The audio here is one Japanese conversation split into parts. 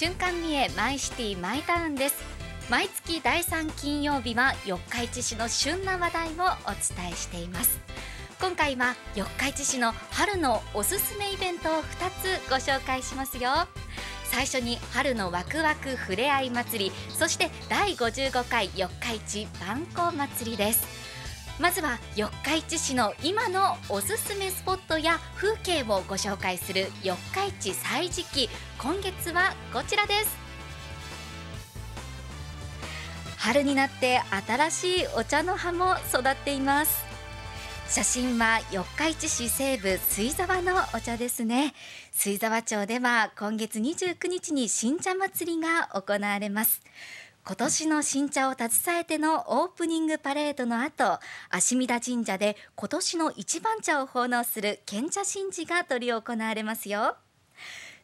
瞬間見えマイシティマイタウンです毎月第3金曜日は四日市市の旬な話題をお伝えしています今回は四日市市の春のおすすめイベントを2つご紹介しますよ最初に春のワクワクふれあい祭りそして第55回四日市万光祭りですまずは四日市市の今のおすすめスポットや風景をご紹介する四日市歳時記今月はこちらです春になって新しいお茶の葉も育っています写真は四日市市西部水沢のお茶ですね水沢町では今月29日に新茶祭りが行われます今年の新茶を携えてのオープニングパレードの後芦見田神社で今年の一番茶を奉納する献茶神事が執り行われますよ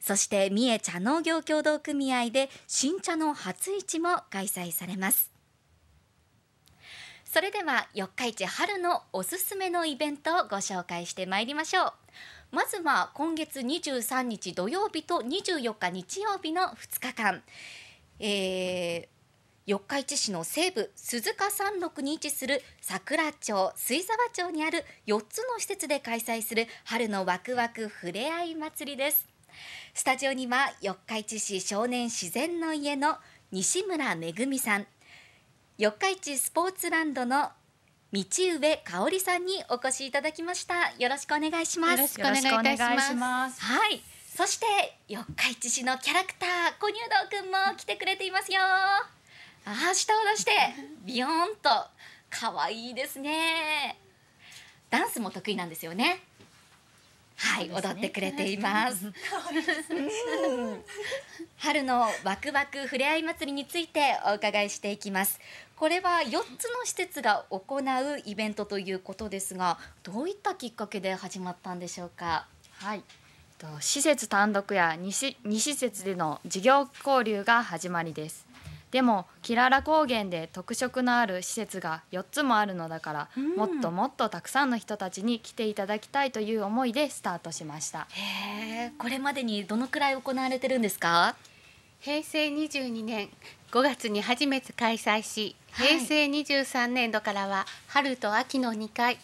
そして三重茶農業協同組合で新茶の初市も開催されますそれでは四日市春のおすすめのイベントをご紹介してまいりましょうまずは今月23日土曜日と24日日曜日の2日間、えー、四日市市の西部鈴鹿山麓に位置する桜町水沢町にある四つの施設で開催する春のワクワクふれあい祭りですスタジオには四日市市少年自然の家の西村めぐみさん四日市スポーツランドの道上香織さんにお越しいただきましたよろしくお願いしますよろしくお願いいたしますはいそして四日市市のキャラクター小乳道くんも来てくれていますよああ舌を出してビヨーンと可愛いですねダンスも得意なんですよねはい、ね、踊ってくれています春のわくわくふれあい祭りについてお伺いしていきますこれは4つの施設が行うイベントということですがどういったきっかけで始まったんでしょうかはい施設単独や2施設での事業交流が始まりですでもキララ高原で特色のある施設が4つもあるのだから、うん、もっともっとたくさんの人たちに来ていただきたいという思いでスタートしましたへこれまでにどのくらい行われてるんですか平成22年5月に初めて開催し、平成23年度からは春と秋の2回、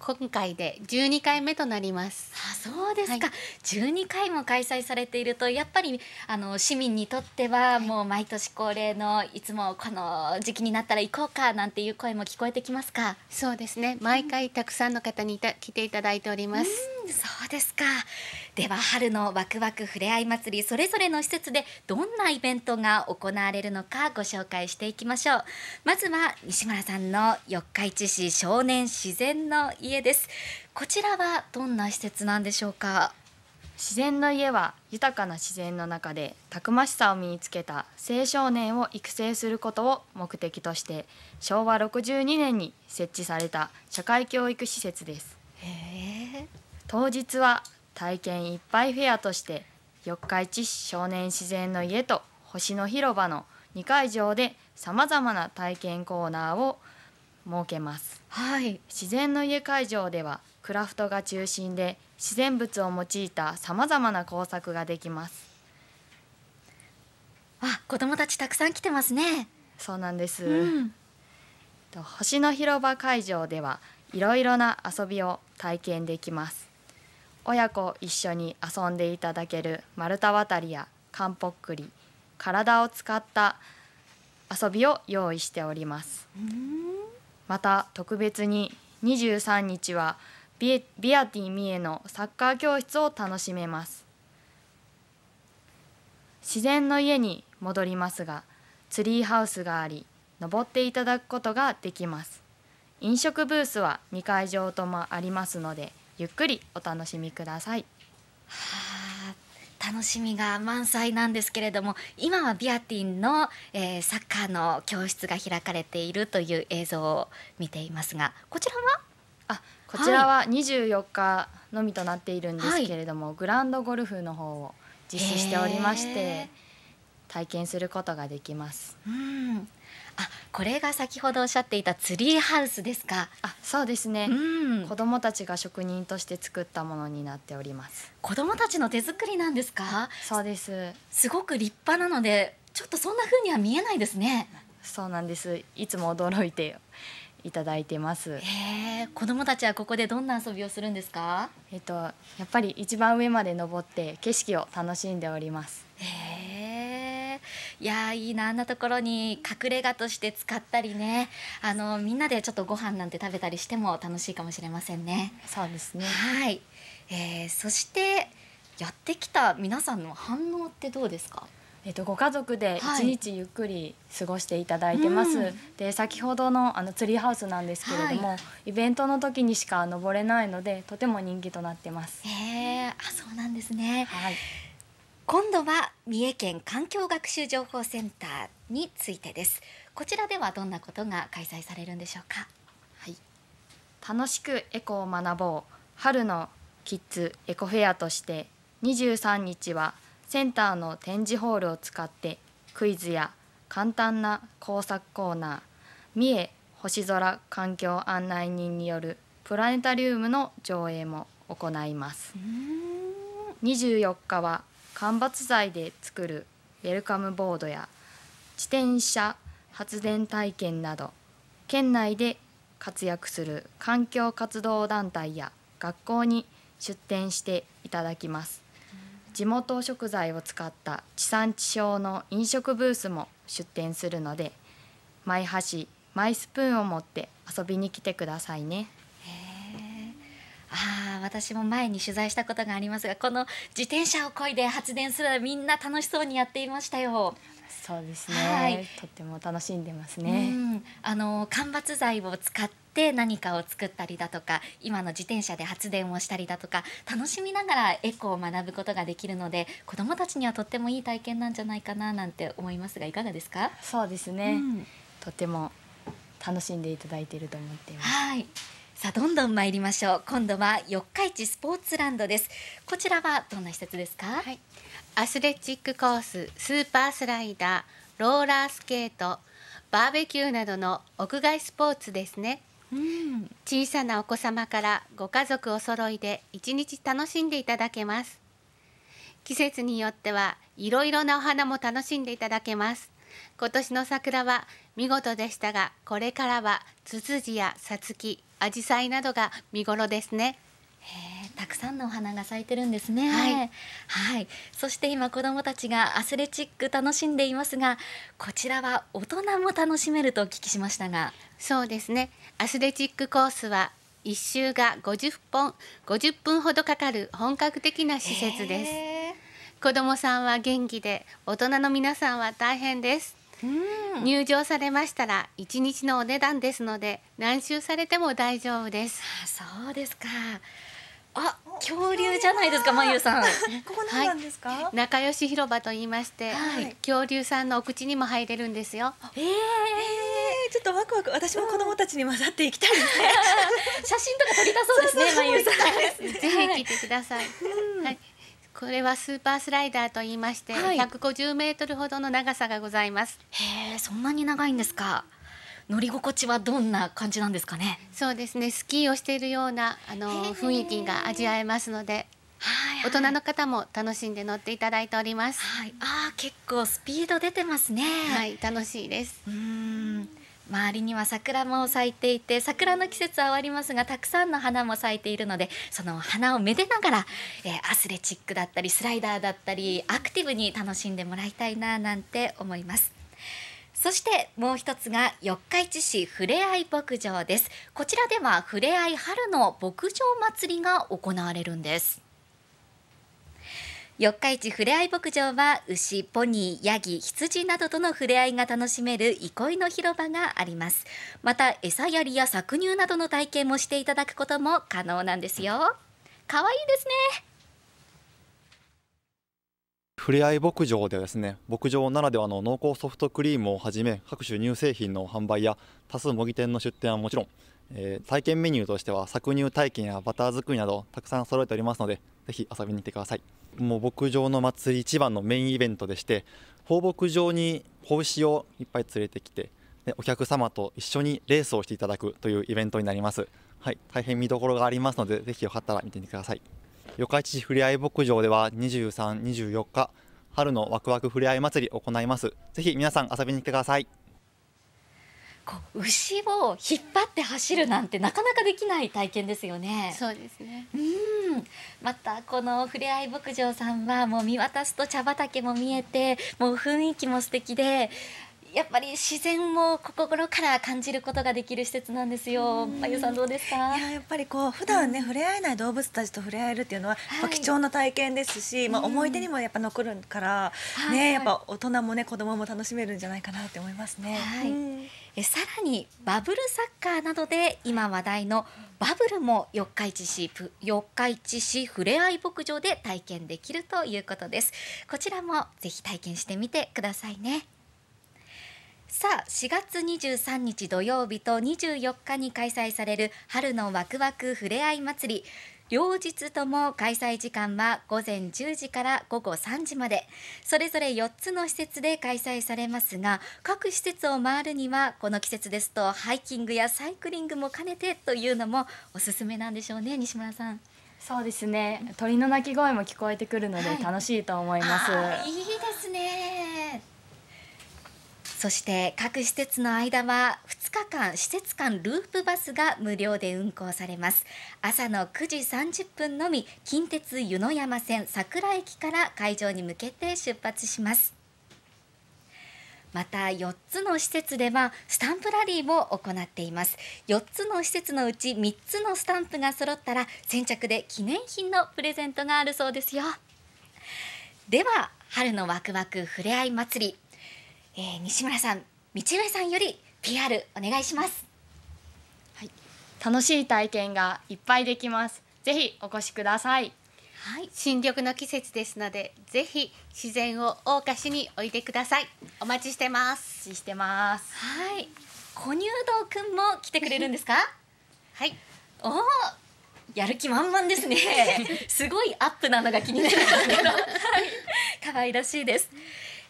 今回で十二回目となります。あそうですか、はい、回も開催されているとやっぱりあの市民にとってはもう毎年恒例のいつもこの時期になったら行こうかなんていう声も聞こえてきますかそうですね毎回たくさんの方にいた、うん、来ていただいております。うそうですかでは春のわくわくふれあい祭りそれぞれの施設でどんなイベントが行われるのかご紹介していきましょうまずは西村さんの四日市市少年自然のイ家ですこちらはどんな施設なんでしょうか自然の家は豊かな自然の中でたくましさを身につけた青少年を育成することを目的として昭和62年に設置された社会教育施設です当日は体験いっぱいフェアとして四日市市少年自然の家と星の広場の2会場でさまざまな体験コーナーを設けます、はい、自然の家会場ではクラフトが中心で自然物を用いたさまざまな工作ができますあ子供たちたくさん来てますねそうなんです、うん、星の広場会場ではいろいろな遊びを体験できます親子一緒に遊んでいただける丸太渡りやかんぽっくり体を使った遊びを用意しております。うんまた特別に23日はビビアティミエのサッカー教室を楽しめます自然の家に戻りますがツリーハウスがあり登っていただくことができます飲食ブースは2会場ともありますのでゆっくりお楽しみください。はあ楽しみが満載なんですけれども今はビアティンの、えー、サッカーの教室が開かれているという映像を見ていますがこちらはあこちらは24日のみとなっているんですけれども、はい、グランドゴルフの方を実施しておりまして体験することができます。うんあこれが先ほどおっしゃっていたツリーハウスですかあそうですね、うん、子どもたちが職人として作ったものになっております子どもたちの手作りなんですかそうですすごく立派なのでちょっとそんな風には見えないですねそうなんですいつも驚いていただいてます。へえ、子供たちはここでどんな遊びをするんですか？えっ、とやっぱり一番上まで登って景色を楽しんでおります。へえ。いやいいなあんなところに隠れ家として使ったりねあのみんなでちょっとご飯なんて食べたりしても楽しいかもしれませんね。そうですねはい、えー、そしてやってきた皆さんの反応ってどうですかえっと、ご家族で一日ゆっくり過ごしていただいてます、はいうん、で先ほどのあのツリーハウスなんですけれども、はい、イベントの時にしか登れないのでとても人気となってますへえそうなんですね、はい、今度は三重県環境学習情報センターについてですこちらではどんなことが開催されるんでしょうかはい楽しくエコを学ぼう春のキッズエコフェアとして23日はセンターの展示ホールを使ってクイズや簡単な工作コーナー三重星空環境案内人によるプラネタリウムの上映も行います24日は間伐材で作るウェルカムボードや自転車発電体験など県内で活躍する環境活動団体や学校に出展していただきます地元食材を使った地産地消の飲食ブースも出店するのでマイ箸マイスプーンを持って遊びに来てくださいね。へあや私も前に取材したことがありますがこの自転車をこいで発電するみんな楽しそうにやっていましたよ。そうですね、はい、とても楽しんでますね。あの間伐材を使って何かを作ったりだとか今の自転車で発電をしたりだとか楽しみながらエコを学ぶことができるので子どもたちにはとってもいい体験なんじゃないかななんて思いますがいかがですかそうですね、うん、とても楽しんでいただいていると思っています。はいさあどんどん参りましょう今度は四日市スポーツランドですこちらはどんな施設ですか、はい、アスレチックコーススーパースライダーローラースケートバーベキューなどの屋外スポーツですねうん、小さなお子様からご家族お揃いで一日楽しんでいただけます季節によってはいろいろなお花も楽しんでいただけます今年の桜は見事でしたがこれからはツツジやサツキ紫陽花などが見頃ですね。たくさんのお花が咲いてるんですね、はい、はい、そして今子供たちがアスレチック楽しんでいますがこちらは大人も楽しめるとお聞きしましたがそうですねアスレチックコースは1周が50本50分ほどかかる本格的な施設です、子供さんは元気で大人の皆さんは大変です入場されましたら1日のお値段ですので何周されても大丈夫ですあそうですかあ、恐竜じゃないですか、まゆさん。ここなんですか、はい、仲良し広場と言いまして、はい、恐竜さんのお口にも入れるんですよ。えー、えー、ちょっとワクワク、私も子供たちに混ざっていきたいね。写真とか撮りたそうですね、まゆさん。ぜひ来てください。はい。これはスーパースライダーと言いまして、はい、150メートルほどの長さがございます。へえ、そんなに長いんですか。乗り心地はどんな感じなんですかね。そうですね。スキーをしているようなあの雰囲気が味わえますので。はいはい、大人の方も楽しんで乗っていただいております。はい、ああ結構スピード出てますね。はい楽しいです。うん周りには桜も咲いていて桜の季節は終わりますがたくさんの花も咲いているのでその花をめでながら、えー、アスレチックだったりスライダーだったりアクティブに楽しんでもらいたいななんて思います。そしてもう一つが四日市市ふれあい牧場ですこちらではふれあい春の牧場祭りが行われるんです四日市ふれあい牧場は牛、ポニー、ヤギ、羊などとのふれあいが楽しめる憩いの広場がありますまた餌やりや搾乳などの体験もしていただくことも可能なんですよ可愛いですねふれあい牧場ではですね牧場ならではの濃厚ソフトクリームをはじめ各種乳製品の販売や多数模擬店の出店はもちろんえー、体験メニューとしては搾乳体験やバター作りなどたくさん揃えておりますのでぜひ遊びに来てくださいもう牧場の祭り一番のメインイベントでして放牧場に子牛をいっぱい連れてきてでお客様と一緒にレースをしていただくというイベントになりますはい大変見どころがありますのでぜひよかったら見てみてください四日市ふれあい牧場では23、24日春のワクワクふれあい祭りを行いますぜひ皆さん遊びに来てくださいこう牛を引っ張って走るなんてなかなかできない体験ですよね。そうですね。うん。またこのふれあい牧場さんはもう見渡すと茶畑も見えて、もう雰囲気も素敵で、やっぱり自然を心から感じることができる施設なんですよ。まゆさんどうですか？いややっぱりこう普段ね、うん、触れ合えない動物たちと触れ合えるっていうのは、はい、貴重な体験ですし、まあ思い出にもやっぱ残るから、うん、ね、やっぱ大人もね子供も楽しめるんじゃないかなって思いますね。はい。えさらにバブルサッカーなどで今話題のバブルも四日市市四日市市触れ合い牧場で体験できるということです。こちらもぜひ体験してみてくださいね。さあ4月23日土曜日と24日に開催される春のワクワクふれあい祭り両日とも開催時間は午前10時から午後3時までそれぞれ4つの施設で開催されますが各施設を回るにはこの季節ですとハイキングやサイクリングも兼ねてというのもおすすめなんでしょうね西村さん。そうですね鳥の鳴き声も聞こえてくるので楽しいと思います、はい、いいですねそして各施設の間は2日間施設間ループバスが無料で運行されます朝の9時30分のみ近鉄湯の山線桜駅から会場に向けて出発しますまた4つの施設ではスタンプラリーも行っています4つの施設のうち3つのスタンプが揃ったら先着で記念品のプレゼントがあるそうですよでは春のワクワクふれあい祭りえー、西村さん道上さんより PR お願いします、はい、楽しい体験がいっぱいできますぜひお越しくださいはい、新緑の季節ですのでぜひ自然を謳歌しにおいでくださいお待ちしてますしてますはい小乳道くんも来てくれるんですか はいおおやる気満々ですね すごいアップなのが気になるんですけど はい、可愛らしいです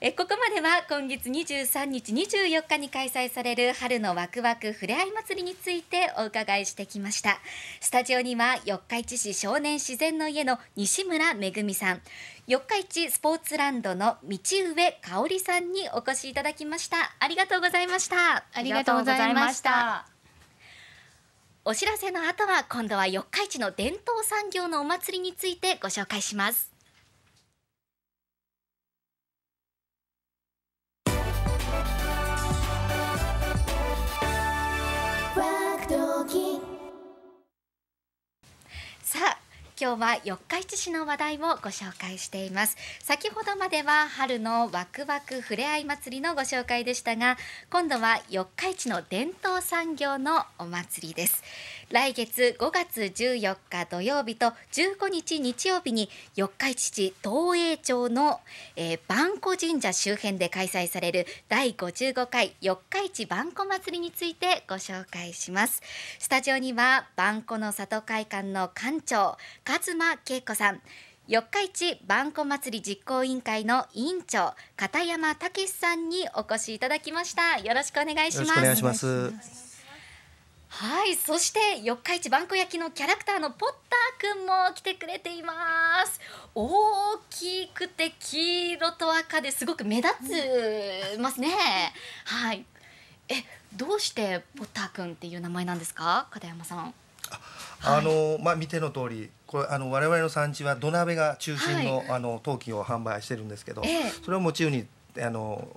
えここまでは今月23日24日に開催される春のワクワクふれあい祭りについてお伺いしてきましたスタジオには四日市市少年自然の家の西村めぐみさん四日市スポーツランドの道上香織さんにお越しいただきましたありがとうございましたありがとうございましたお知らせの後は今度は四日市の伝統産業のお祭りについてご紹介します今日は四日市市の話題をご紹介しています先ほどまでは春のワクワクふれあい祭りのご紹介でしたが今度は四日市の伝統産業のお祭りです来月5月14日土曜日と15日日曜日に四日市市東栄町の、えー、万古神社周辺で開催される第55回四日市万古祭りについてご紹介しますスタジオには万古の里会館の館長勝間恵子さん四日市万古祭り実行委員会の委員長片山武さんにお越しいただきましたよろしくお願いしますはいそして四日市萬古焼のキャラクターのポッターくんも来てくれています大きくて黄色と赤ですごく目立つますね、はいえどうしてポッターくんっていう名前なんですか片山さんあの、はい、まあ見ての通りこれあの我々の産地は土鍋が中心の、はい、あの陶器を販売してるんですけど、ええ、それをモチーフにあの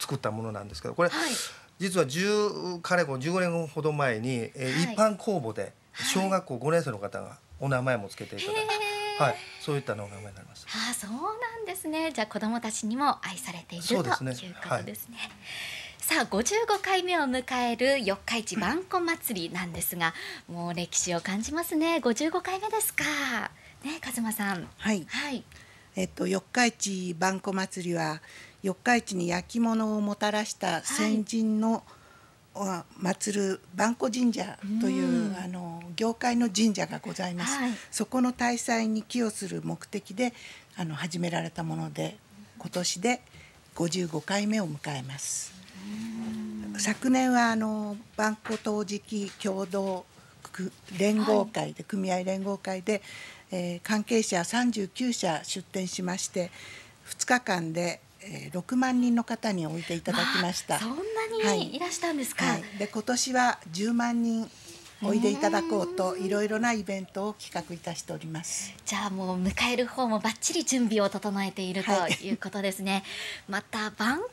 作ったものなんですけどこれ、はい実は10かれこ15年ほど前に、えー、一般公募で小学校5年生の方がお名前もつけていただいて、はい、はい、そういったお名前になりました。あそうなんですね。じゃあ子どもたちにも愛されている、ね、ということですね。はいさあ55回目を迎える四日市万古祭りなんですが、もう歴史を感じますね55回目ですかね和馬さんはい、はい、えっと四日市万古祭りは四日市に焼き物をもたらした先人の、は祭る万古神社という、うん、あの業界の神社がございます、はい、そこの大祭に寄与する目的であの始められたもので今年で55回目を迎えます。昨年はあの万古陶磁器共同連合会で、はい、組合連合会で、えー、関係者39社出展しまして2日間でえー、6万人の方に置いていただきました。そんなにいらしたんですか。はいで今年は10万人おいでいただこうといろいろなイベントを企画いたしておりますじゃあもう迎える方もばっちり準備を整えているということですね、はい、また晩婚の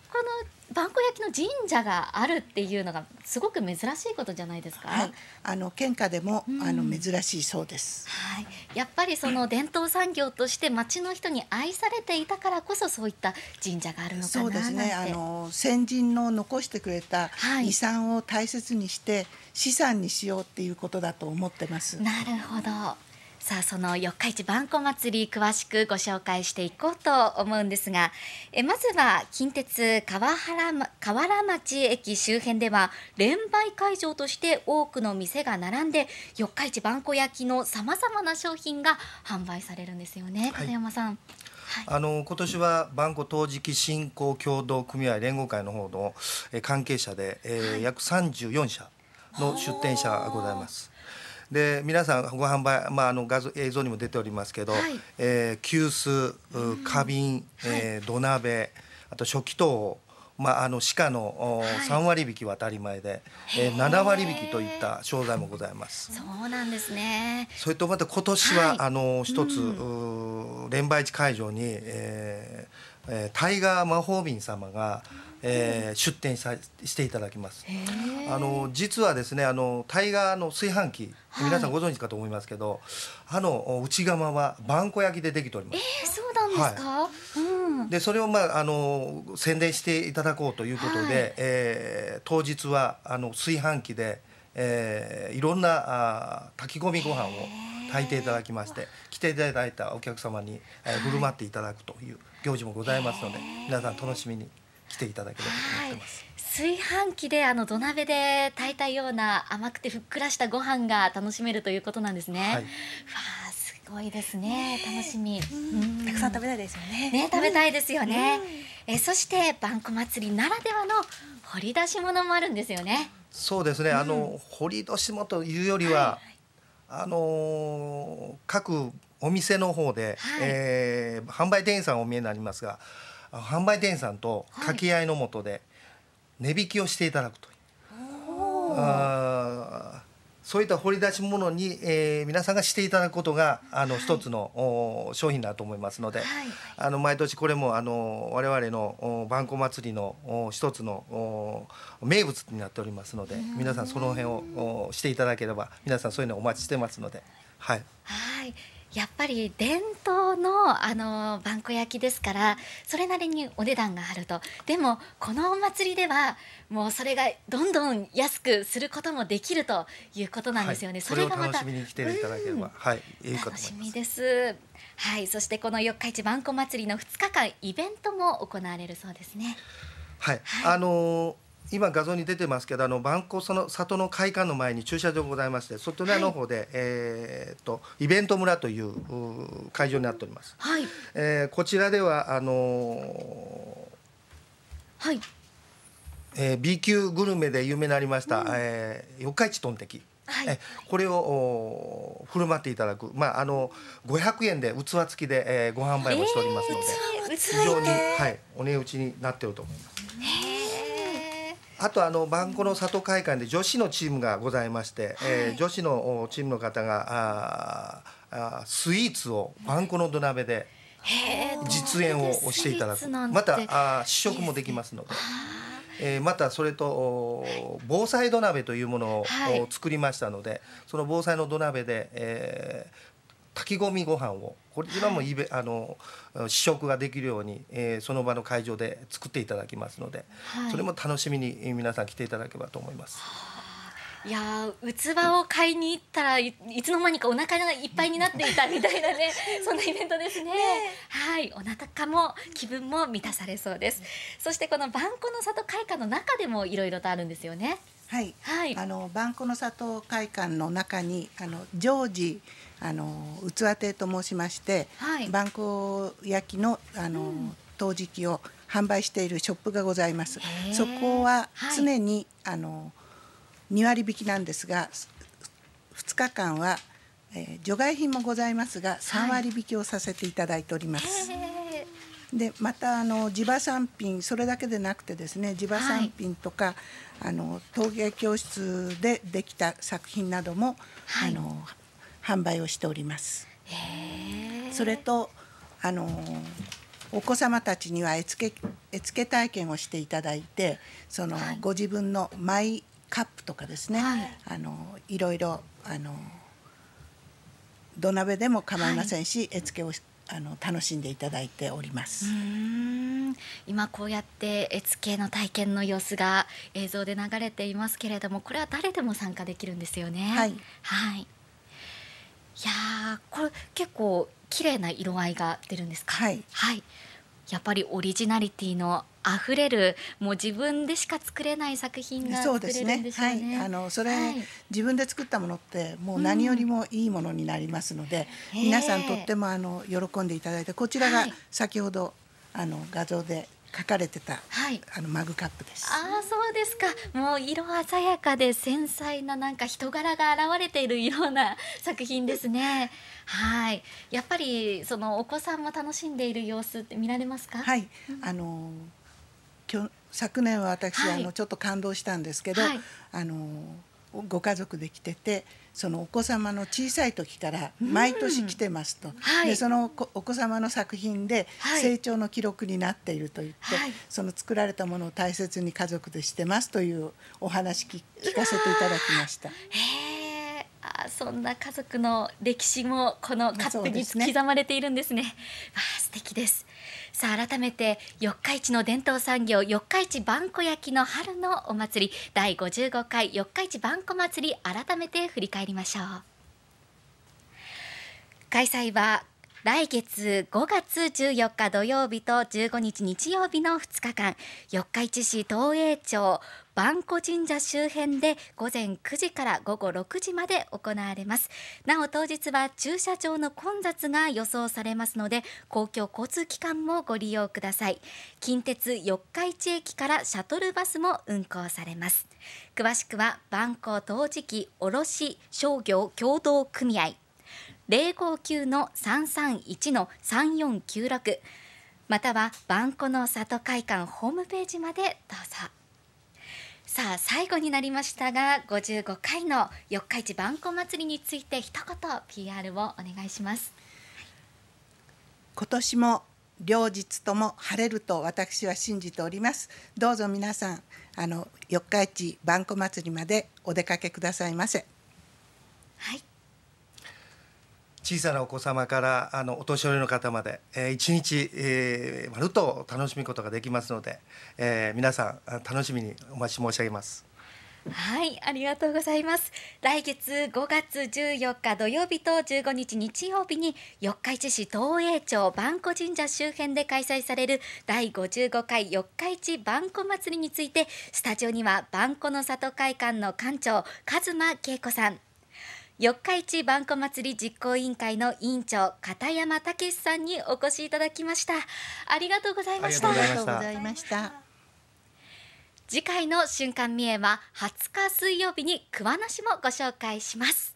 萬古焼の神社があるっていうのがすごく珍しいことじゃないですか。はい、あの県下でも、うん、あの珍しいそうです。はい、やっぱりその伝統産業として町の人に愛されていたからこそそういった神社があるのかそうですね。あの先人の残してくれた遺産を大切にして資産にしようっていうことだと思ってます。はい、なるほど。さあその四日市万古祭り詳しくご紹介していこうと思うんですがえまずは近鉄川原河原町駅周辺では連売会場として多くの店が並んで四日市万古焼のさまざまな商品が販売されるんですよね、はい、片山さん。あの今年は万古陶磁器振興協同組合連合会の方の関係者で、えー、約34社の出店者がございます。で皆さんご販売、まあ、あの画像映像にも出ておりますけど、はい、えー、急須花瓶、えー、土鍋あと食器等をまあ、あの歯科の3割引きは当たり前で、はい、えー、7割引きといった商材もございます。そうなんですね。それとまた今年は、はい、あの一つ、うん、連売地会場に、えーえー、タイガー魔法瓶様がえー、出店さしていただきます。あの実はですねあのタイガーの炊飯器、皆さんご存知かと思いますけど、あの内釜はばんこ焼きでできております。えー、そうなんですか。はい、うん、でそれをまああの宣伝していただこうということで、はい、えー、当日はあの炊飯器で、えー、いろんなあ炊き込みご飯を炊いていただきまして来ていただいたお客様に、えー、振る舞っていただくという行事もございますので、皆さん楽しみに。来ていただければと思ってます。炊飯器であの土鍋で炊いたような甘くてふっくらしたご飯が楽しめるということなんですね。はい、わあすごいですね、ね、楽しみ、たくさん食べたいですよね。ね食べたいですよね。えそして万古祭りならではの掘り出し物もあるんですよね。そうですね、あの掘り出し物というよりは、はいはい、あの各お店の方で、はい、えー、販売店員さんお見えになりますが。販売店員さんと掛け合いのもとで値引きをしていただくという、はい、そういった掘り出し物に、えー、皆さんがしていただくことがあの、一つの商品だと思いますので、はい、あの毎年これもあの我々の万古祭りの一つの名物になっておりますので皆さんその辺をしていただければ皆さんそういうのをお待ちしてますので。はい、はいやっぱり伝統のあのばん焼きですからそれなりにお値段があるとでもこのお祭りではもうそれがどんどん安くすることもできるということなんですよね、はい、それがまた楽しみに来ていただければ、うん、はいいい楽しみですはいそしてこの四日市萬古祭りの2日間イベントも行われるそうですねはい、はい、あのー今、画像に出てますけど、あの万古その里の会館の前に駐車場ございまして、外側の方で、はい、えとイベント村という会場になっております。はい、えー、こちらではあのー、はい、えー、B 級グルメで有名になりました、うん、えー、四日市トンテキ。はい、これを振る舞っていただく、まあ、あの500円で器付きで、えー、ご販売もしておりますので、えー、非常に、はい、お値打ちになっていると思います。あとあの番古の里会館で女子のチームがございまして、はい、えー、女子のチームの方がああスイーツを番古の土鍋で実演をしていただくまたあ試食もできますので。えー、またそれと防災土鍋というものを作りましたので、はい、その防災の土鍋で、えー、炊き込みご飯をこちらもイベあの試食ができるように、えー、その場の会場で作っていただきますので、はい、それも楽しみに皆さん来ていただければと思います。いや器を買いに行ったらいつの間にかお腹がいっぱいになっていたみたいなね そんなイベントですね、ね、はいお腹も気分も満たされそうです、うん、そしてこの万古の里会館の中でもいろいろとあるんですよねはい、はい、あの万古の里会館の中にあの常時あの器亭と申しまして、はい、万光焼きのあの、うん、陶磁器を販売しているショップがございます。そこは常に、はい、あの2割引きなんですが2日間は、えー、除外品もございますが3割引きをさせていただいております。はい、でまたあの地場産品それだけでなくてですね地場産品とか、はい、あの陶芸教室でできた作品なども、あの販売をしております。それとあのお子様たちには絵付け絵付け体験をしていただいてその、はい、ご自分のマイカップとかですね、はい、あのいろいろあの土鍋でも構いませんし、はい、絵付けをあの楽しんでいただいております。今こうやって絵付けの体験の様子が映像で流れていますけれどもこれは誰でも参加できるんですよね。はい、はいいやこれ結構綺麗な色合いが出るんですか。はい、はい、やっぱりオリジナリティのあふれるもう自分でしか作れない作品が作れるんで、ね、すね。はい、あのそれ、はい、自分で作ったものってもう何よりもいいものになりますので、うん、皆さんとってもあの喜んでいただいてこちらが先ほど、あの画像で書かれてた、はい、あのマグカップです。ああそうですか。もう色鮮やかで繊細ななんか人柄が現れているような 作品ですね。はい。やっぱりそのお子さんも楽しんでいる様子って見られますか。はい。あの昨年は私、はい、あのちょっと感動したんですけど、はい、あの。ご家族で来ててそのお子様の小さい時から毎年来てますと、うんはい、でそのお子様の作品で成長の記録になっていると言って、はい、その作られたものを大切に家族でしてますというお話聞かせていただきました。あそんな家族の歴史もこのカップに刻まれているんですね。すねわあ素敵です。さあ改めて四日市の伝統産業四日市萬古焼の春のお祭り第55回四日市萬古祭り改めて振り返りましょう。開催は来月5月14日土曜日と15日日曜日の2日間四日市市東栄町万古神社周辺で午前9時から午後6時まで行われますなお当日は駐車場の混雑が予想されますので公共交通機関もご利用ください近鉄四日市駅からシャトルバスも運行されます詳しくは万古陶磁器卸商業協同組合零五九の三三一の三四九六または万古の里会館ホームページまでどうぞ。最後になりましたが55回の四日市万古祭りについて一言 PR をお願いします。今年も両日とも晴れると私は信じておりますどうぞ皆さんあの四日市万古祭りまでお出かけくださいませはい小さなお子様からあのお年寄りの方まで、えー、一日、えー、まるっと楽しむことができますので、えー、皆さん楽しみにお待ち申し上げます。はい、ありがとうございます。来月5月14日土曜日と15日日曜日に四日市市東栄町万古神社周辺で開催される第55回四日市万古祭りについてスタジオには万古の里会館の館長、和馬恵子さん。四日市万古祭り実行委員会の委員長片山武さんにお越しいただきましたありがとうございましたありがとうございました次回の瞬間見えは20日水曜日に桑名市もご紹介します